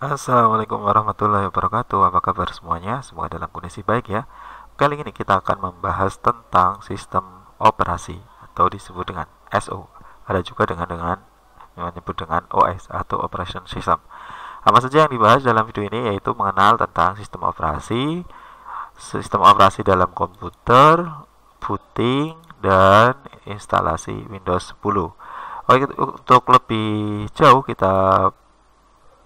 Assalamualaikum warahmatullahi wabarakatuh Apa kabar semuanya? Semoga dalam kondisi baik ya Kali ini kita akan membahas tentang sistem operasi Atau disebut dengan SO Ada juga dengan dengan yang menyebut dengan OS atau Operation System Apa saja yang dibahas dalam video ini yaitu mengenal tentang sistem operasi Sistem operasi dalam komputer Booting dan instalasi Windows 10 Oke, untuk lebih jauh kita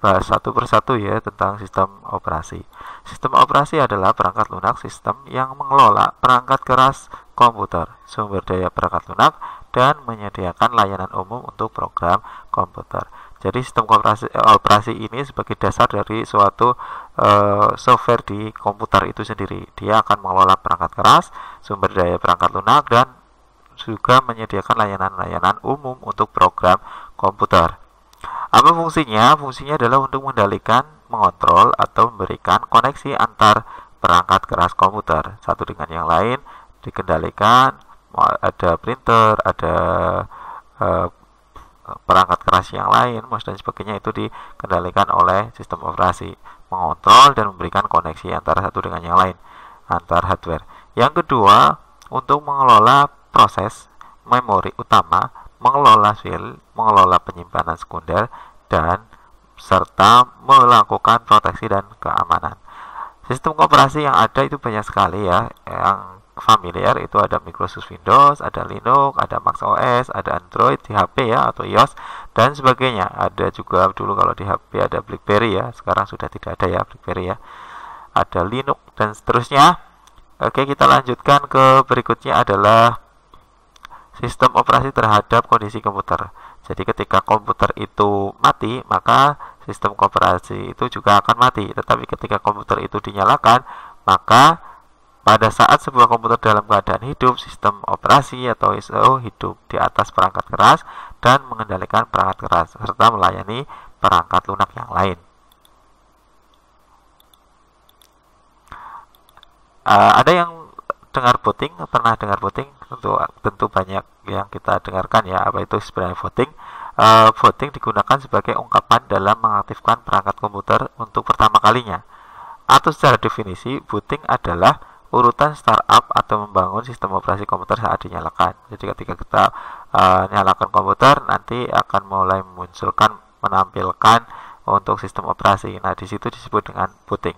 bahas satu persatu ya tentang sistem operasi. Sistem operasi adalah perangkat lunak sistem yang mengelola perangkat keras komputer, sumber daya perangkat lunak, dan menyediakan layanan umum untuk program komputer. Jadi sistem operasi, eh, operasi ini sebagai dasar dari suatu uh, software di komputer itu sendiri. Dia akan mengelola perangkat keras, sumber daya perangkat lunak, dan juga menyediakan layanan-layanan umum untuk program komputer. Apa fungsinya? Fungsinya adalah untuk mengendalikan, mengontrol, atau memberikan koneksi antar perangkat keras komputer satu dengan yang lain dikendalikan ada printer ada e, perangkat keras yang lain mouse dan sebagainya itu dikendalikan oleh sistem operasi mengontrol dan memberikan koneksi antara satu dengan yang lain antar hardware yang kedua untuk mengelola proses memori utama mengelola shell, mengelola penyimpanan sekunder, dan serta melakukan proteksi dan keamanan. Sistem kooperasi yang ada itu banyak sekali ya, yang familiar itu ada Microsoft Windows, ada Linux, ada Mac OS, ada Android di HP ya atau iOS dan sebagainya. Ada juga dulu kalau di HP ada BlackBerry ya, sekarang sudah tidak ada ya BlackBerry ya. Ada Linux dan seterusnya. Oke, kita lanjutkan ke berikutnya adalah sistem operasi terhadap kondisi komputer. Jadi ketika komputer itu mati, maka sistem operasi itu juga akan mati. Tetapi ketika komputer itu dinyalakan, maka pada saat sebuah komputer dalam keadaan hidup, sistem operasi atau ISO e hidup di atas perangkat keras dan mengendalikan perangkat keras serta melayani perangkat lunak yang lain. Uh, ada yang dengar booting, pernah dengar booting? tentu tentu banyak yang kita dengarkan ya apa itu sebenarnya voting uh, voting digunakan sebagai ungkapan dalam mengaktifkan perangkat komputer untuk pertama kalinya atau secara definisi booting adalah urutan startup atau membangun sistem operasi komputer saat dinyalakan jadi ketika kita uh, nyalakan komputer nanti akan mulai memunculkan menampilkan untuk sistem operasi nah disitu disebut dengan booting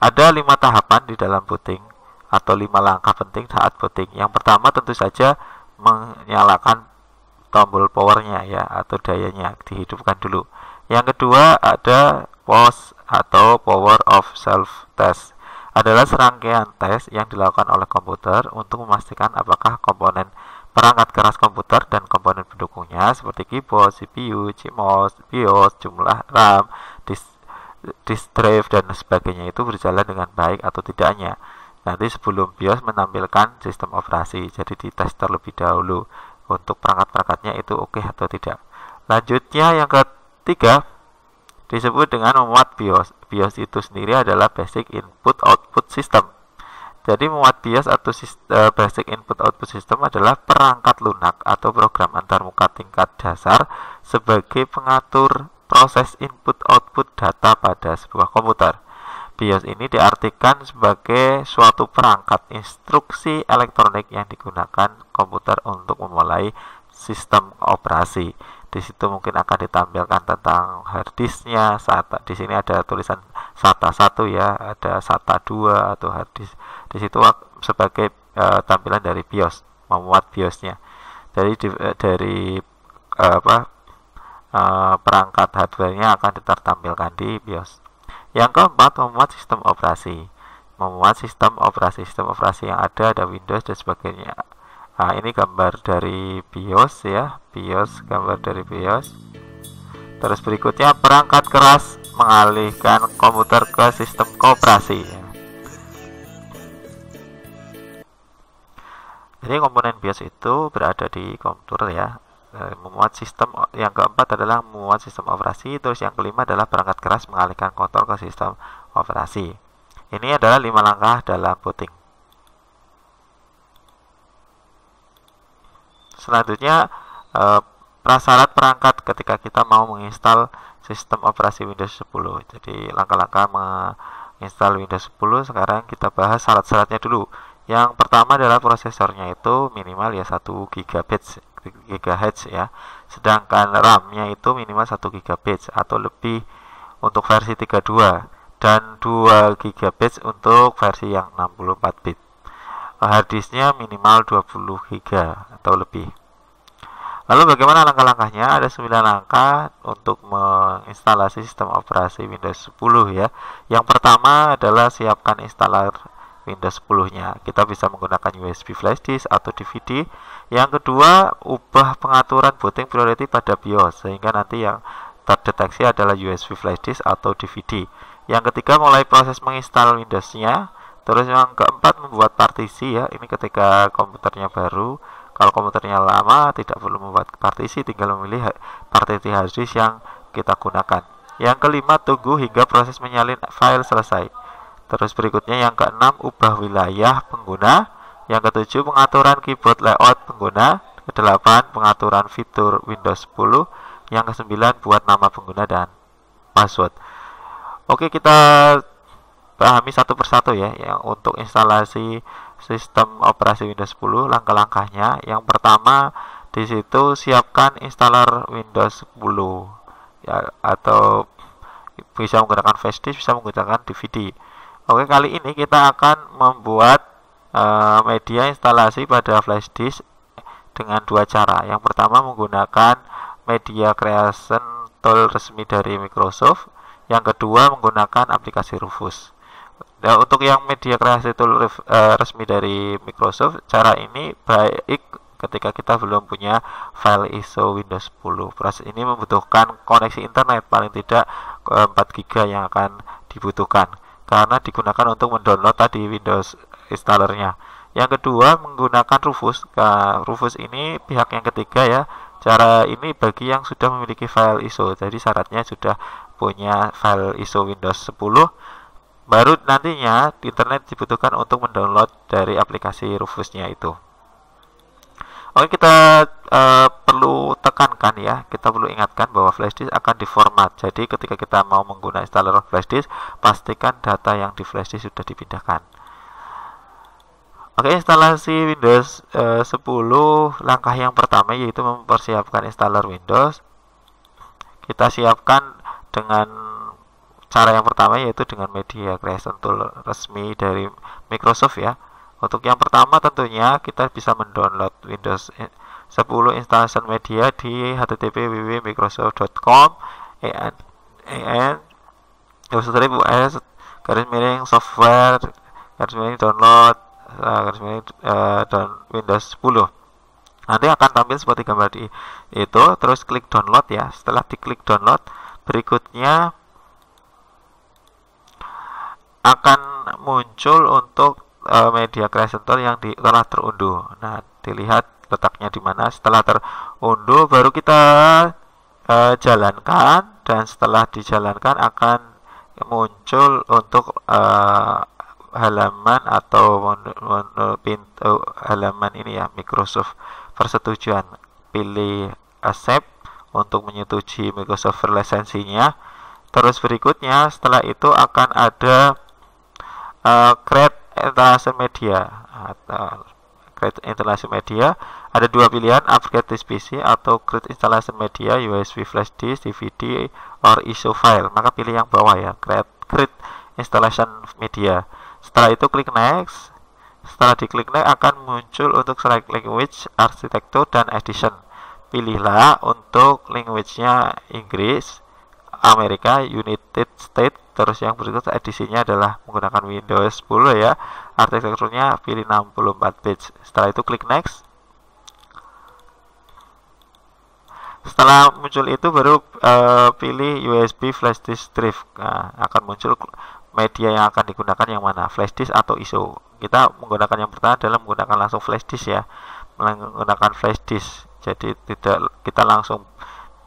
ada lima tahapan di dalam booting atau lima langkah penting saat booting. Yang pertama tentu saja menyalakan tombol powernya ya atau dayanya dihidupkan dulu. Yang kedua ada pause atau Power of Self Test adalah serangkaian tes yang dilakukan oleh komputer untuk memastikan apakah komponen perangkat keras komputer dan komponen pendukungnya seperti keyboard, CPU, CMOS, BIOS, jumlah RAM, disk, disk drive dan sebagainya itu berjalan dengan baik atau tidaknya nanti sebelum BIOS menampilkan sistem operasi jadi dites terlebih dahulu untuk perangkat-perangkatnya itu oke okay atau tidak lanjutnya yang ketiga disebut dengan memuat BIOS BIOS itu sendiri adalah basic input output system jadi memuat BIOS atau sistem, basic input output system adalah perangkat lunak atau program antarmuka tingkat dasar sebagai pengatur proses input output data pada sebuah komputer BIOS ini diartikan sebagai suatu perangkat instruksi elektronik yang digunakan komputer untuk memulai sistem operasi. Di situ mungkin akan ditampilkan tentang harddisknya. SATA di sini ada tulisan SATA 1 ya, ada SATA 2 atau harddisk. Di situ sebagai e, tampilan dari BIOS, memuat BIOSnya. Jadi di, eh, dari e, apa uh, perangkat hardware-nya akan ditampilkan di BIOS. Yang keempat, memuat sistem operasi. Memuat sistem operasi-sistem operasi yang ada, ada Windows dan sebagainya. Nah, ini gambar dari BIOS ya, BIOS, gambar dari BIOS. Terus berikutnya, perangkat keras mengalihkan komputer ke sistem operasi. Jadi komponen BIOS itu berada di komputer ya, Nah, eh, memuat sistem yang keempat adalah memuat sistem operasi, terus yang kelima adalah perangkat keras mengalihkan kontrol ke sistem operasi. Ini adalah lima langkah dalam booting. Selanjutnya eh, prasyarat perangkat ketika kita mau menginstal sistem operasi Windows 10. Jadi langkah-langkah menginstal Windows 10 sekarang kita bahas syarat-syaratnya dulu. Yang pertama adalah prosesornya itu minimal ya 1 GB GHz ya. Sedangkan RAM-nya itu minimal 1 GB atau lebih untuk versi 32 dan 2 GB untuk versi yang 64 bit. Harddisknya minimal 20 GB atau lebih. Lalu bagaimana langkah-langkahnya? Ada 9 langkah untuk menginstalasi sistem operasi Windows 10 ya. Yang pertama adalah siapkan installer Windows 10-nya. Kita bisa menggunakan USB flash disk atau DVD yang kedua, ubah pengaturan booting priority pada BIOS sehingga nanti yang terdeteksi adalah USB flash disk atau DVD. Yang ketiga, mulai proses menginstal Windows-nya. Terus yang keempat, membuat partisi ya. Ini ketika komputernya baru, kalau komputernya lama tidak perlu membuat partisi, tinggal memilih partisi hard disk yang kita gunakan. Yang kelima, tunggu hingga proses menyalin file selesai. Terus berikutnya yang keenam, ubah wilayah pengguna. Yang ketujuh, pengaturan keyboard layout pengguna. Kedelapan, pengaturan fitur Windows 10. Yang kesembilan, buat nama pengguna dan password. Oke, kita pahami satu persatu ya. Yang untuk instalasi sistem operasi Windows 10, langkah-langkahnya. Yang pertama, di situ siapkan installer Windows 10 ya, atau bisa menggunakan flash disk, bisa menggunakan DVD. Oke, kali ini kita akan membuat Eh, media instalasi pada flash disk dengan dua cara. Yang pertama menggunakan media creation tool resmi dari Microsoft. Yang kedua menggunakan aplikasi Rufus. Nah, untuk yang media creation tool eh, resmi dari Microsoft, cara ini baik ketika kita belum punya file ISO Windows 10. Proses ini membutuhkan koneksi internet paling tidak 4 eh, GB yang akan dibutuhkan karena digunakan untuk mendownload tadi Windows installernya. Yang kedua menggunakan Rufus. Nah, Rufus ini pihak yang ketiga ya. Cara ini bagi yang sudah memiliki file ISO. Jadi syaratnya sudah punya file ISO Windows 10 baru nantinya internet dibutuhkan untuk mendownload dari aplikasi Rufusnya itu. Oke kita uh, perlu tekankan ya, kita perlu ingatkan bahwa flashdisk disk akan diformat. Jadi ketika kita mau menggunakan installer flashdisk, pastikan data yang di flashdisk sudah dipindahkan. Oke, instalasi Windows eh, 10 langkah yang pertama yaitu mempersiapkan installer Windows. Kita siapkan dengan cara yang pertama yaitu dengan media creation tool resmi dari Microsoft ya. Untuk yang pertama tentunya kita bisa mendownload Windows 10 eh, installation media di http://www.microsoft.com en en garis miring software garis miring download Eh, garis uh, dan Windows 10 nanti akan tampil seperti gambar di itu terus klik download ya setelah diklik download berikutnya akan muncul untuk uh, media creation tool yang di, telah terunduh nah dilihat letaknya di mana setelah terunduh baru kita uh, jalankan dan setelah dijalankan akan muncul untuk uh, halaman atau menu pintu oh, halaman ini ya Microsoft persetujuan pilih accept untuk menyetujui Microsoft lisensinya terus berikutnya setelah itu akan ada uh, create interaksi media atau create instalasi media ada dua pilihan upgrade this PC atau create instalasi media USB flash disk DVD or ISO file maka pilih yang bawah ya create create installation media setelah itu klik next setelah diklik next akan muncul untuk select language arsitektur dan edition pilihlah untuk language-nya Inggris Amerika United States terus yang berikut edisinya adalah menggunakan Windows 10 ya arsitekturnya pilih 64 bit setelah itu klik next setelah muncul itu baru uh, pilih USB flash disk drive nah, akan muncul media yang akan digunakan yang mana flash disk atau ISO kita menggunakan yang pertama dalam menggunakan langsung flash disk ya menggunakan flash disk jadi tidak kita langsung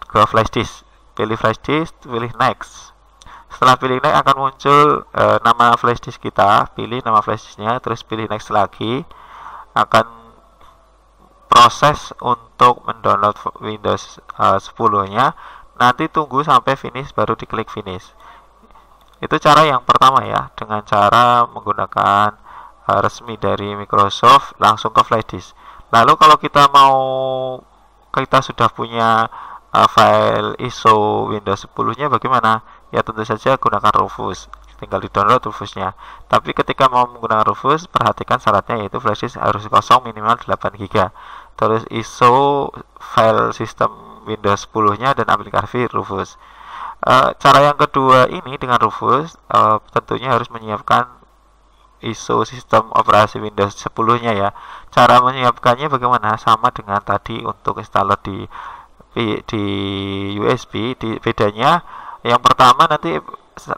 ke flash disk pilih flash disk pilih next setelah pilih next akan muncul e, nama flash disk kita pilih nama flash disknya terus pilih next lagi akan proses untuk mendownload Windows e, 10 nya nanti tunggu sampai finish baru diklik finish itu cara yang pertama ya dengan cara menggunakan eh, resmi dari Microsoft langsung ke flash lalu kalau kita mau kita sudah punya eh, file ISO Windows 10 nya bagaimana ya tentu saja gunakan Rufus tinggal di download Rufusnya tapi ketika mau menggunakan Rufus perhatikan syaratnya yaitu flash harus kosong minimal 8 GB terus ISO file sistem Windows 10 nya dan aplikasi Rufus Eh, cara yang kedua ini dengan Rufus uh, tentunya harus menyiapkan ISO sistem operasi Windows 10 nya ya cara menyiapkannya bagaimana sama dengan tadi untuk installer di di USB di bedanya yang pertama nanti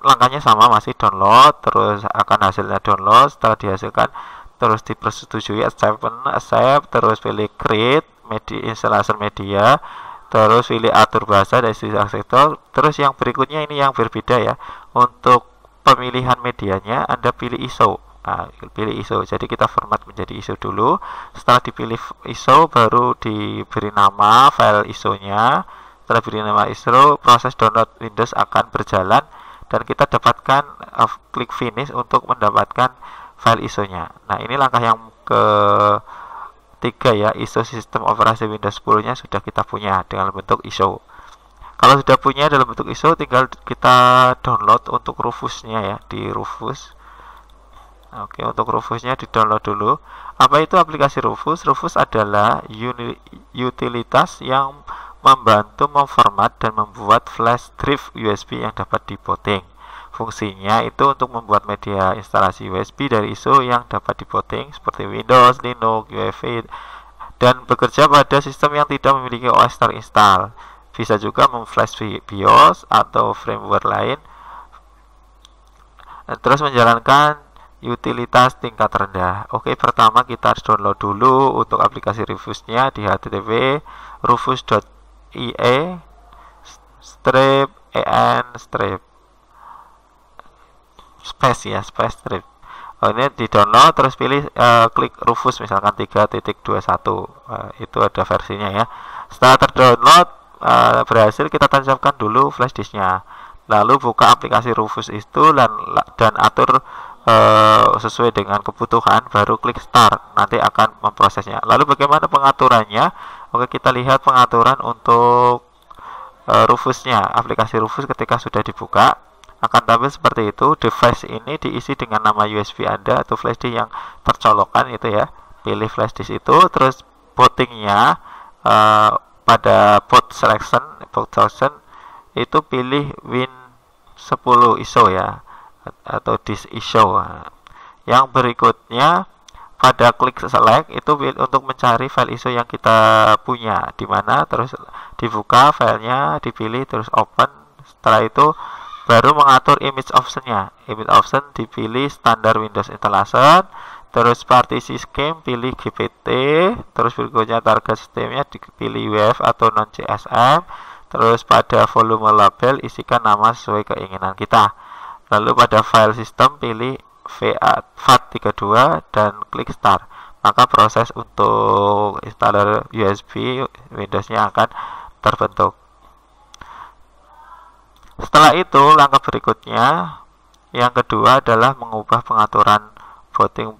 langkahnya sama masih download terus akan hasilnya download setelah dihasilkan terus dipersetujui accept accept terus pilih create media installation media terus pilih atur bahasa dari sisi aksesor terus yang berikutnya ini yang berbeda ya untuk pemilihan medianya Anda pilih ISO nah, pilih ISO jadi kita format menjadi ISO dulu setelah dipilih ISO baru diberi nama file ISO nya setelah diberi nama ISO proses download Windows akan berjalan dan kita dapatkan uh, klik finish untuk mendapatkan file ISO nya nah ini langkah yang ke 3 ya ISO sistem operasi Windows 10 nya sudah kita punya dengan bentuk ISO kalau sudah punya dalam bentuk ISO tinggal kita download untuk Rufus nya ya di Rufus Oke untuk Rufus nya di download dulu apa itu aplikasi Rufus? Rufus adalah utilitas yang membantu memformat dan membuat flash drive USB yang dapat dipoting Fungsinya itu untuk membuat media instalasi USB dari ISO yang dapat dipoting seperti Windows, Linux, UEFI, dan bekerja pada sistem yang tidak memiliki OS terinstall. Bisa juga memflash BIOS atau framework lain. Terus menjalankan utilitas tingkat rendah. Oke, pertama kita harus download dulu untuk aplikasi Rufusnya di http rufus.ie strip en strip space ya space strip oh, ini di download terus pilih uh, klik Rufus misalkan 3.21 uh, eh, itu ada versinya ya setelah terdownload uh, berhasil kita tancapkan dulu flash disknya lalu buka aplikasi Rufus itu dan, dan atur uh, sesuai dengan kebutuhan baru klik start nanti akan memprosesnya lalu bagaimana pengaturannya oke kita lihat pengaturan untuk Rufusnya aplikasi Rufus ketika sudah dibuka akan tampil seperti itu, device ini diisi dengan nama USB Anda atau flash disk yang tercolokan itu ya. Pilih flash disk itu, terus bootingnya uh, eh, pada boot selection, boot selection itu pilih Win 10 ISO ya atau disk ISO. Yang berikutnya pada klik select itu untuk mencari file ISO yang kita punya di mana terus dibuka filenya dipilih terus open setelah itu baru mengatur image optionnya image option dipilih standar Windows installation terus partisi scheme pilih GPT terus berikutnya target sistemnya dipilih UF atau non CSM terus pada volume label isikan nama sesuai keinginan kita lalu pada file system pilih VA FAT32 dan klik start maka proses untuk installer USB Windowsnya akan terbentuk setelah itu, langkah berikutnya yang kedua adalah mengubah pengaturan voting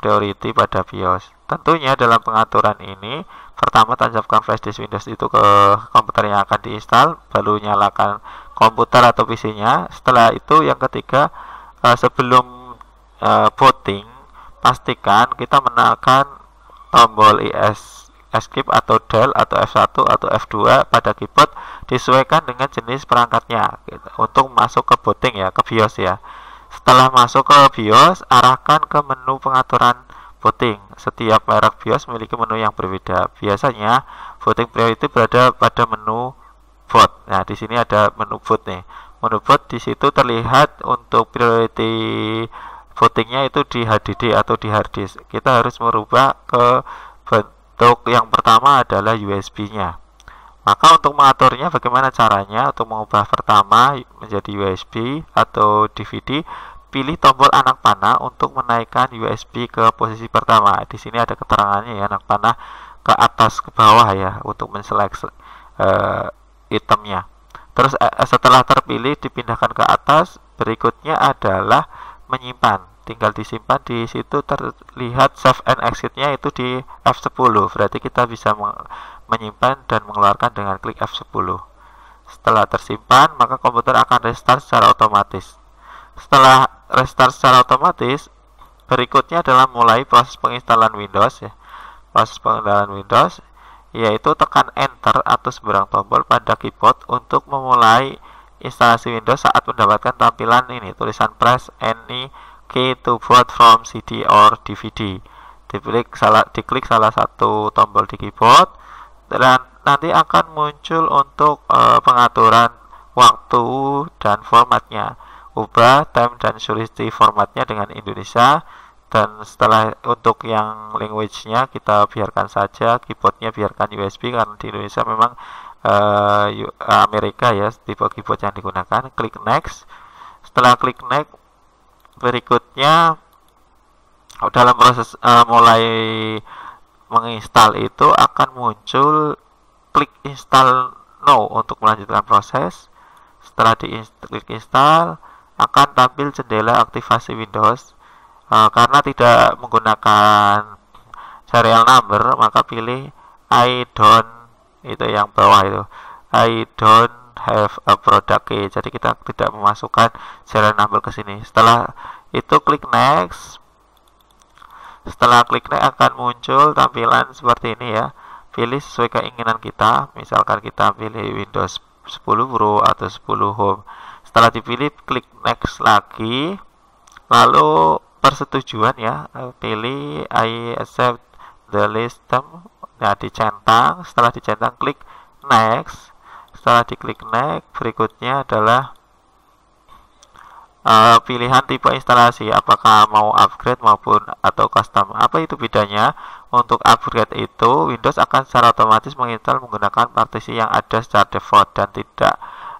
priority pada BIOS. Tentunya dalam pengaturan ini, pertama tancapkan flash disk Windows itu ke komputer yang akan diinstal, baru nyalakan komputer atau PC-nya. Setelah itu yang ketiga, eh, sebelum eh, voting, pastikan kita menekan tombol IS escape atau del atau F1 atau F2 pada keyboard disesuaikan dengan jenis perangkatnya gitu, untuk masuk ke booting ya ke BIOS ya setelah masuk ke BIOS arahkan ke menu pengaturan booting setiap merek BIOS memiliki menu yang berbeda biasanya booting priority berada pada menu boot nah di sini ada menu boot nih menu boot di situ terlihat untuk priority votingnya itu di HDD atau di hard disk. Kita harus merubah ke untuk yang pertama adalah USB-nya. Maka untuk mengaturnya bagaimana caranya untuk mengubah pertama menjadi USB atau DVD, pilih tombol anak panah untuk menaikkan USB ke posisi pertama. Di sini ada keterangannya ya anak panah ke atas ke bawah ya untuk menseleksi uh, eh, itemnya. Terus uh, setelah terpilih dipindahkan ke atas, berikutnya adalah menyimpan tinggal disimpan di situ terlihat save and exitnya itu di F10 berarti kita bisa menyimpan dan mengeluarkan dengan klik F10 setelah tersimpan maka komputer akan restart secara otomatis setelah restart secara otomatis berikutnya adalah mulai proses penginstalan Windows ya proses penginstalan Windows yaitu tekan enter atau seberang tombol pada keyboard untuk memulai instalasi Windows saat mendapatkan tampilan ini tulisan press any key to boot from CD or DVD diklik salah diklik salah satu tombol di keyboard dan nanti akan muncul untuk uh, pengaturan waktu dan formatnya ubah time dan solusi formatnya dengan Indonesia dan setelah untuk yang language-nya kita biarkan saja keyboardnya biarkan USB karena di Indonesia memang uh, Amerika ya tipe keyboard yang digunakan klik next setelah klik next berikutnya oh, dalam proses uh, mulai menginstal itu akan muncul klik install no untuk melanjutkan proses setelah di klik install akan tampil jendela aktivasi Windows uh, karena tidak menggunakan serial number maka pilih I don't itu yang bawah itu I don't have a product key jadi kita tidak memasukkan serial number ke sini setelah itu klik next setelah klik next akan muncul tampilan seperti ini ya pilih sesuai keinginan kita misalkan kita pilih Windows 10 Pro atau 10 Home setelah dipilih klik next lagi lalu persetujuan ya pilih I accept the list nah dicentang setelah dicentang klik next setelah diklik next berikutnya adalah uh, pilihan tipe instalasi apakah mau upgrade maupun atau custom apa itu bedanya untuk upgrade itu Windows akan secara otomatis menginstal menggunakan partisi yang ada secara default dan tidak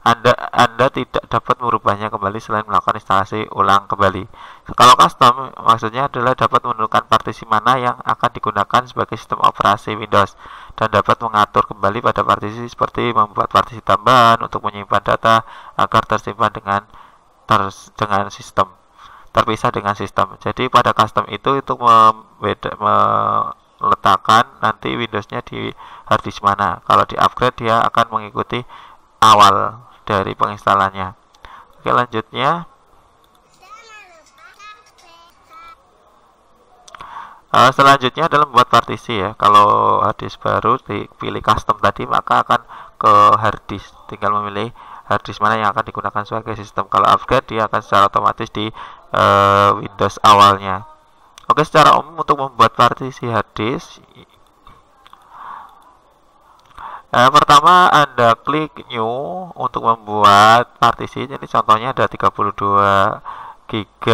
anda Anda tidak dapat merubahnya kembali selain melakukan instalasi ulang kembali. Kalau custom maksudnya adalah dapat menentukan partisi mana yang akan digunakan sebagai sistem operasi Windows dan dapat mengatur kembali pada partisi seperti membuat partisi tambahan untuk menyimpan data agar tersimpan dengan ter, dengan sistem terpisah dengan sistem. Jadi pada custom itu itu membeda, meletakkan nanti Windowsnya di harddisk mana. Kalau di upgrade dia akan mengikuti awal dari penginstalannya oke lanjutnya Uh, selanjutnya adalah membuat partisi ya kalau harddisk baru dipilih custom tadi maka akan ke harddisk. tinggal memilih harddisk mana yang akan digunakan sebagai sistem kalau upgrade dia akan secara otomatis di uh, Windows awalnya oke secara umum untuk membuat partisi harddisk Nah, pertama Anda klik new untuk membuat partisi. Jadi contohnya ada 32 GB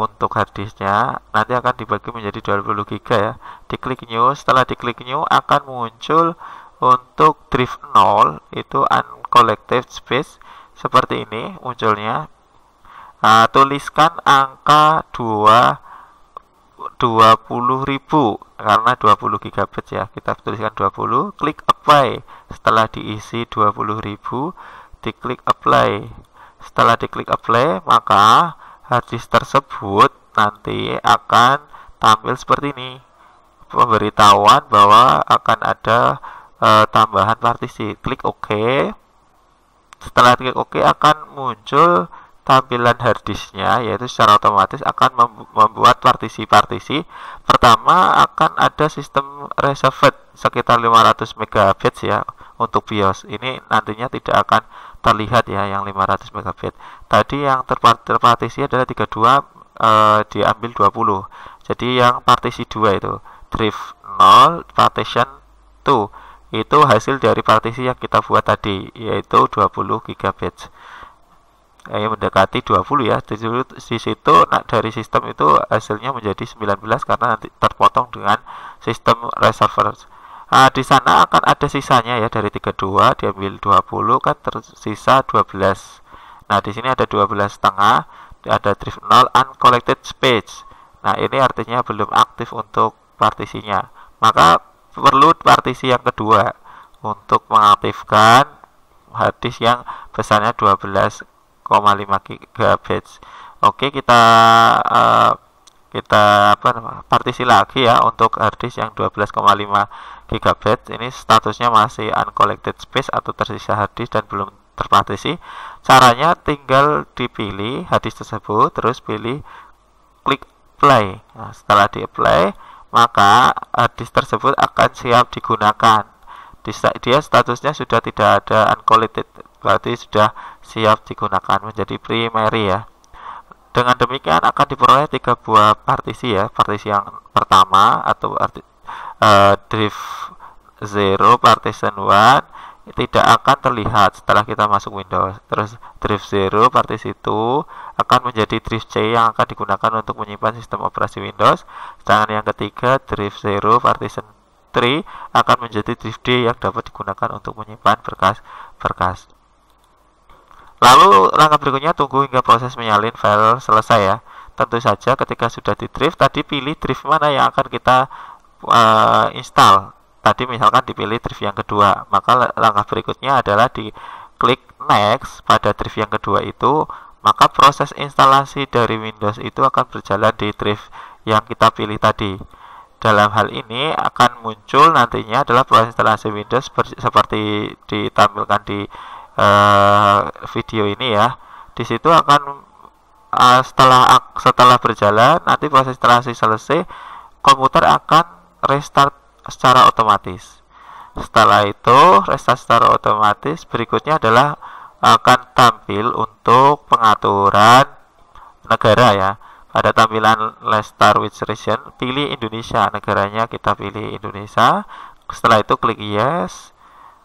untuk harddisknya. Nanti akan dibagi menjadi 20 GB ya. Diklik new, setelah diklik new akan muncul untuk drive 0 itu uncollected space seperti ini munculnya. Nah, tuliskan angka 2 20.000 karena 20 GB ya kita tuliskan 20 klik apply setelah diisi 20.000 diklik apply setelah diklik apply maka harddisk tersebut nanti akan tampil seperti ini pemberitahuan bahwa akan ada e, tambahan partisi klik OK setelah klik OK akan muncul tampilan harddisknya yaitu secara otomatis akan membuat partisi-partisi pertama akan ada sistem reserved sekitar 500 megabits ya untuk BIOS ini nantinya tidak akan terlihat ya yang 500 megabit tadi yang terpartisi adalah 32 e, eh, diambil 20 jadi yang partisi 2 itu drift 0 partition 2 itu hasil dari partisi yang kita buat tadi yaitu 20 gigabits eh, mendekati 20 ya di situ, di situ nah, dari sistem itu hasilnya menjadi 19 karena nanti terpotong dengan sistem reservoir nah, di sana akan ada sisanya ya dari 32 diambil 20 kan tersisa 12 nah di sini ada 12 setengah ada drift 0 uncollected space nah ini artinya belum aktif untuk partisinya maka perlu partisi yang kedua untuk mengaktifkan hadis yang besarnya 12 GB. Oke, kita uh, kita apa partisi lagi ya untuk harddisk yang 12,5 GB ini statusnya masih uncollected space atau tersisa harddisk dan belum terpartisi caranya tinggal dipilih harddisk tersebut terus pilih klik play nah, setelah di apply maka harddisk tersebut akan siap digunakan bisa dia statusnya sudah tidak ada uncollected berarti sudah siap digunakan menjadi primary ya dengan demikian akan diperoleh tiga buah partisi ya partisi yang pertama atau arti, uh, drift 0 partition 1 tidak akan terlihat setelah kita masuk Windows terus drift 0 partisi itu akan menjadi drift C yang akan digunakan untuk menyimpan sistem operasi Windows sedangkan yang ketiga drift 0 partition tray akan menjadi drive D yang dapat digunakan untuk menyimpan berkas-berkas. Lalu langkah berikutnya tunggu hingga proses menyalin file selesai ya. Tentu saja ketika sudah di drive tadi pilih drive mana yang akan kita uh, install. Tadi misalkan dipilih drive yang kedua, maka langkah berikutnya adalah di klik next pada drive yang kedua itu, maka proses instalasi dari Windows itu akan berjalan di drive yang kita pilih tadi dalam hal ini akan muncul nantinya adalah proses instalasi Windows seperti ditampilkan di uh, video ini ya. Di situ akan uh, setelah setelah berjalan nanti proses instalasi selesai, komputer akan restart secara otomatis. Setelah itu restart secara otomatis berikutnya adalah akan tampil untuk pengaturan negara ya ada tampilan Let's Start with Region pilih Indonesia negaranya kita pilih Indonesia setelah itu klik yes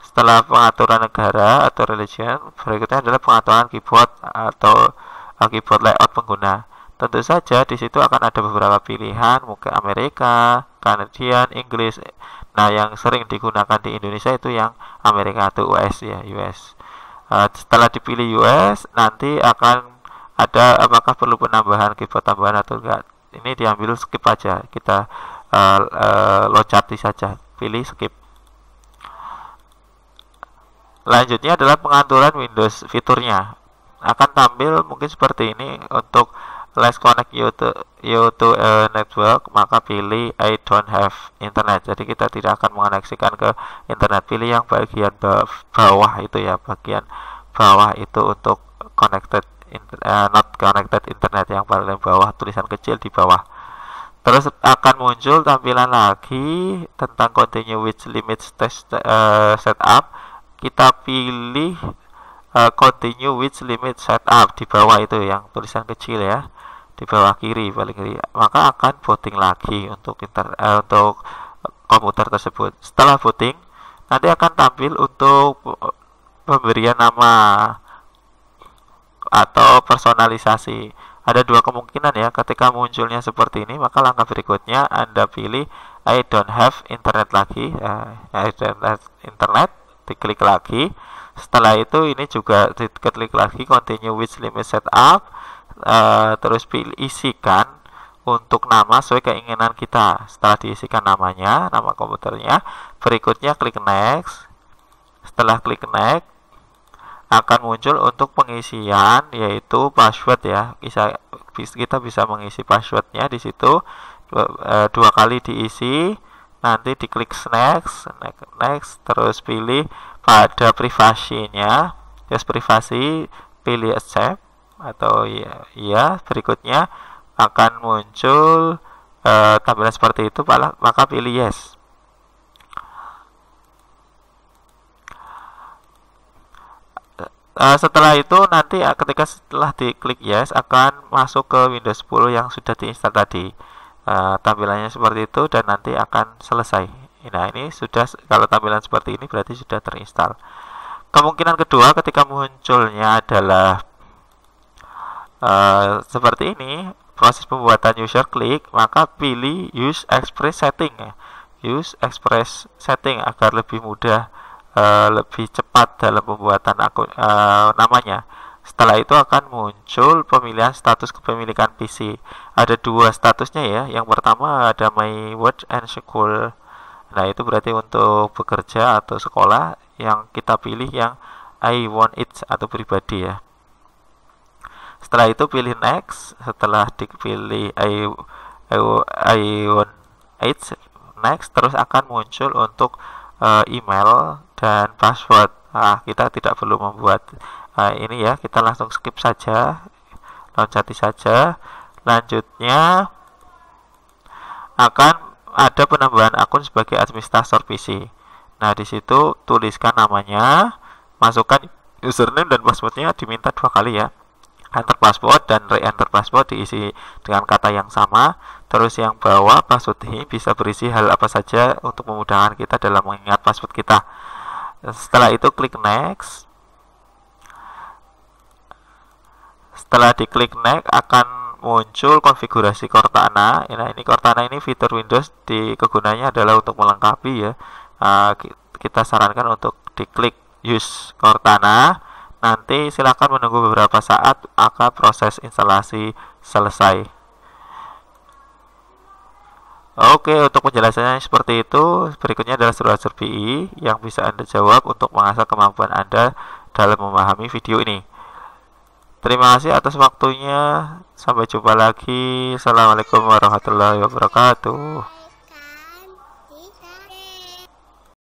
setelah pengaturan negara atau religion berikutnya adalah pengaturan keyboard atau eh, keyboard layout pengguna tentu saja di situ akan ada beberapa pilihan mungkin Amerika, Kanadian, Inggris nah yang sering digunakan di Indonesia itu yang Amerika atau US ya US eh, setelah dipilih US nanti akan ada apakah perlu penambahan keyboard tambahan atau enggak ini diambil skip aja kita uh, uh, locati saja pilih skip Lanjutnya adalah pengaturan Windows fiturnya. Akan tampil mungkin seperti ini untuk Let's connect you to, you to a network, maka pilih I don't have internet. Jadi kita tidak akan mengoneksikan ke internet. Pilih yang bagian bawah itu ya, bagian bawah itu untuk connected uh, not connected internet yang paling bawah tulisan kecil di bawah terus akan muncul tampilan lagi tentang continue with limits test uh, setup kita pilih uh, eh, continue with limit setup di bawah itu yang tulisan kecil ya di bawah kiri paling kiri maka akan booting lagi untuk inter, uh, untuk komputer tersebut setelah booting nanti akan tampil untuk pemberian nama atau personalisasi. Ada dua kemungkinan ya, ketika munculnya seperti ini, maka langkah berikutnya Anda pilih I don't have internet lagi, uh, I don't have internet, diklik lagi. Setelah itu ini juga diklik lagi continue with limit setup, uh, terus pilih isikan untuk nama sesuai keinginan kita. Setelah diisikan namanya, nama komputernya, berikutnya klik next. Setelah klik next, akan muncul untuk pengisian yaitu password ya bisa kita bisa mengisi passwordnya di situ dua, eh, dua kali diisi nanti diklik next, next next terus pilih pada privasinya yes privasi pilih accept atau ya ya berikutnya akan muncul e, tampilan seperti itu maka pilih yes uh, setelah itu nanti uh, ketika setelah diklik yes akan masuk ke Windows 10 yang sudah diinstal tadi uh, tampilannya seperti itu dan nanti akan selesai nah ini sudah kalau tampilan seperti ini berarti sudah terinstal. kemungkinan kedua ketika munculnya adalah uh, seperti ini proses pembuatan user klik maka pilih use express setting use express setting agar lebih mudah uh, lebih cepat dalam pembuatan akun uh, eh, namanya. Setelah itu akan muncul pemilihan status kepemilikan PC. Ada dua statusnya ya. Yang pertama ada My Work and School. Nah, itu berarti untuk bekerja atau sekolah yang kita pilih yang I want it atau pribadi ya. Setelah itu pilih next, setelah dipilih I I, I want it next terus akan muncul untuk uh, email dan password nah, kita tidak perlu membuat uh, ini ya kita langsung skip saja loncati saja lanjutnya akan ada penambahan akun sebagai administrator PC nah disitu tuliskan namanya masukkan username dan passwordnya diminta dua kali ya enter password dan re-enter password diisi dengan kata yang sama terus yang bawah password ini bisa berisi hal apa saja untuk memudahkan kita dalam mengingat password kita setelah itu klik next setelah diklik next akan muncul konfigurasi Cortana nah ini Cortana ini fitur Windows di kegunaannya adalah untuk melengkapi ya nah, kita sarankan untuk diklik use Cortana Nanti silakan menunggu beberapa saat agar proses instalasi selesai. Oke, untuk penjelasannya seperti itu. Berikutnya adalah surat survei yang bisa Anda jawab untuk mengasah kemampuan Anda dalam memahami video ini. Terima kasih atas waktunya. Sampai jumpa lagi. Assalamualaikum warahmatullahi wabarakatuh.